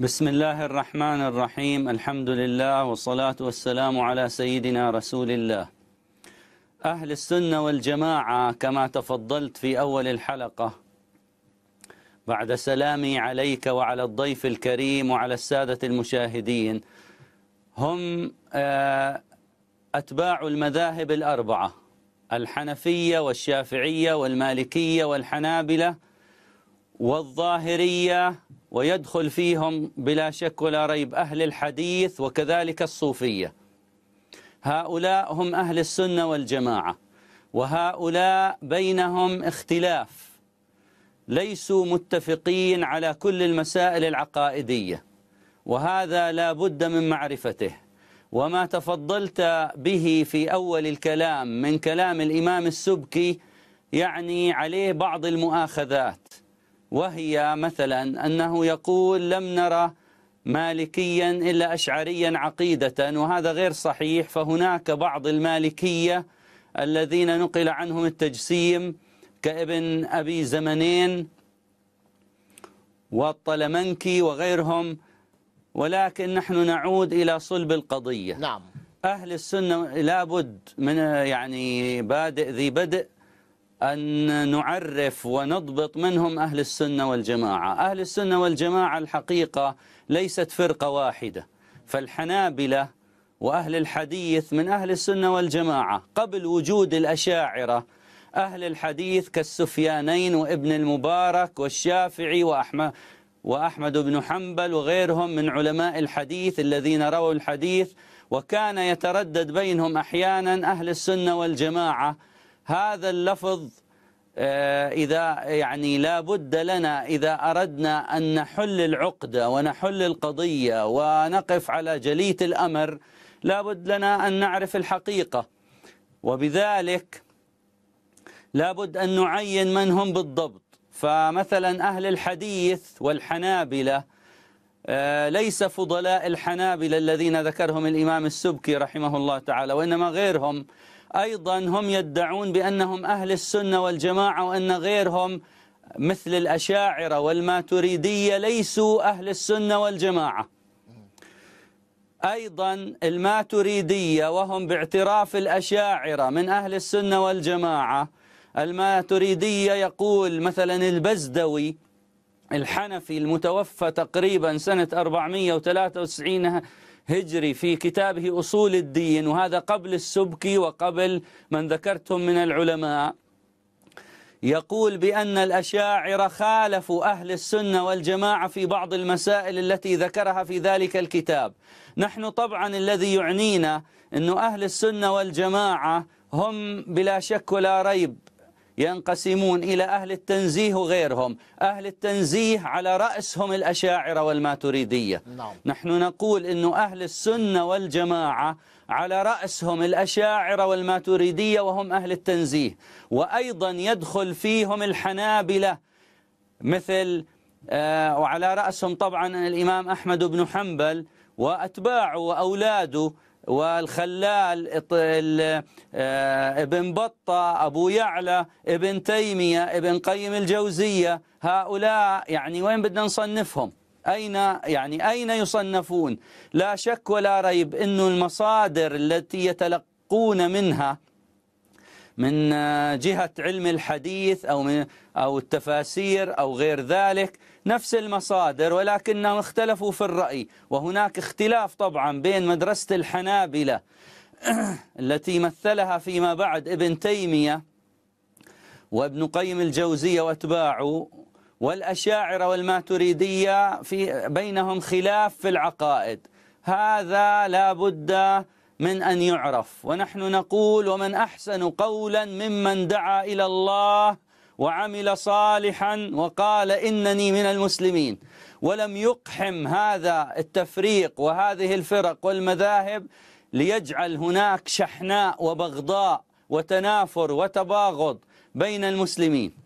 بسم الله الرحمن الرحيم الحمد لله والصلاة والسلام على سيدنا رسول الله أهل السنة والجماعة كما تفضلت في أول الحلقة بعد سلامي عليك وعلى الضيف الكريم وعلى السادة المشاهدين هم أتباع المذاهب الأربعة الحنفية والشافعية والمالكية والحنابلة والظاهرية ويدخل فيهم بلا شك ولا ريب أهل الحديث وكذلك الصوفية هؤلاء هم أهل السنة والجماعة وهؤلاء بينهم اختلاف ليسوا متفقين على كل المسائل العقائدية وهذا لا بد من معرفته وما تفضلت به في أول الكلام من كلام الإمام السبكي يعني عليه بعض المؤاخذات وهي مثلا أنه يقول لم نرى مالكيا إلا أشعريا عقيدة وهذا غير صحيح فهناك بعض المالكية الذين نقل عنهم التجسيم كابن أبي زمنين والطلمنكي وغيرهم ولكن نحن نعود إلى صلب القضية نعم أهل السنة لابد من يعني بادئ ذي بدء أن نعرف ونضبط منهم أهل السنة والجماعة أهل السنة والجماعة الحقيقة ليست فرقة واحدة فالحنابلة وأهل الحديث من أهل السنة والجماعة قبل وجود الأشاعرة أهل الحديث كالسفيانين وابن المبارك والشافعي وأحمد وأحمد بن حنبل وغيرهم من علماء الحديث الذين رووا الحديث وكان يتردد بينهم أحيانا أهل السنة والجماعة هذا اللفظ آه، إذا يعني لا بد لنا إذا أردنا أن نحل العقدة ونحل القضية ونقف على جلية الأمر لا بد لنا أن نعرف الحقيقة وبذلك لا بد أن نعين من هم بالضبط فمثلا أهل الحديث والحنابلة آه، ليس فضلاء الحنابلة الذين ذكرهم الإمام السبكي رحمه الله تعالى وإنما غيرهم أيضا هم يدعون بأنهم أهل السنة والجماعة وأن غيرهم مثل الأشاعرة والماتريدية ليسوا أهل السنة والجماعة أيضا الماتريدية وهم باعتراف الأشاعرة من أهل السنة والجماعة الماتريدية يقول مثلا البزدوي الحنفي المتوفى تقريبا سنة 493 هجري في كتابه أصول الدين وهذا قبل السبكي وقبل من ذكرتم من العلماء يقول بأن الأشاعر خالفوا أهل السنة والجماعة في بعض المسائل التي ذكرها في ذلك الكتاب نحن طبعا الذي يعنينا أن أهل السنة والجماعة هم بلا شك ولا ريب ينقسمون إلى أهل التنزيه وغيرهم أهل التنزيه على رأسهم الأشاعرة والماتريدية نعم. نحن نقول أنه أهل السنة والجماعة على رأسهم الأشاعرة والماتريدية وهم أهل التنزيه وأيضا يدخل فيهم الحنابلة مثل آه، وعلى رأسهم طبعا الإمام أحمد بن حنبل وأتباعه وأولاده والخلال آه، ابن بطة أبو يعلى ابن تيمية ابن قيم الجوزية هؤلاء يعني وين بدنا نصنفهم أين يعني أين يصنفون لا شك ولا ريب أن المصادر التي يتلقون منها من آه، جهة علم الحديث أو, من أو التفاسير أو غير ذلك نفس المصادر ولكنهم اختلفوا في الرأي وهناك اختلاف طبعا بين مدرسة الحنابلة التي مثلها فيما بعد ابن تيمية وابن قيم الجوزية واتباعه والأشاعرة والماتريدية في بينهم خلاف في العقائد هذا لا بد من أن يعرف ونحن نقول ومن أحسن قولا ممن دعا إلى الله وعمل صالحا وقال إنني من المسلمين ولم يقحم هذا التفريق وهذه الفرق والمذاهب ليجعل هناك شحناء وبغضاء وتنافر وتباغض بين المسلمين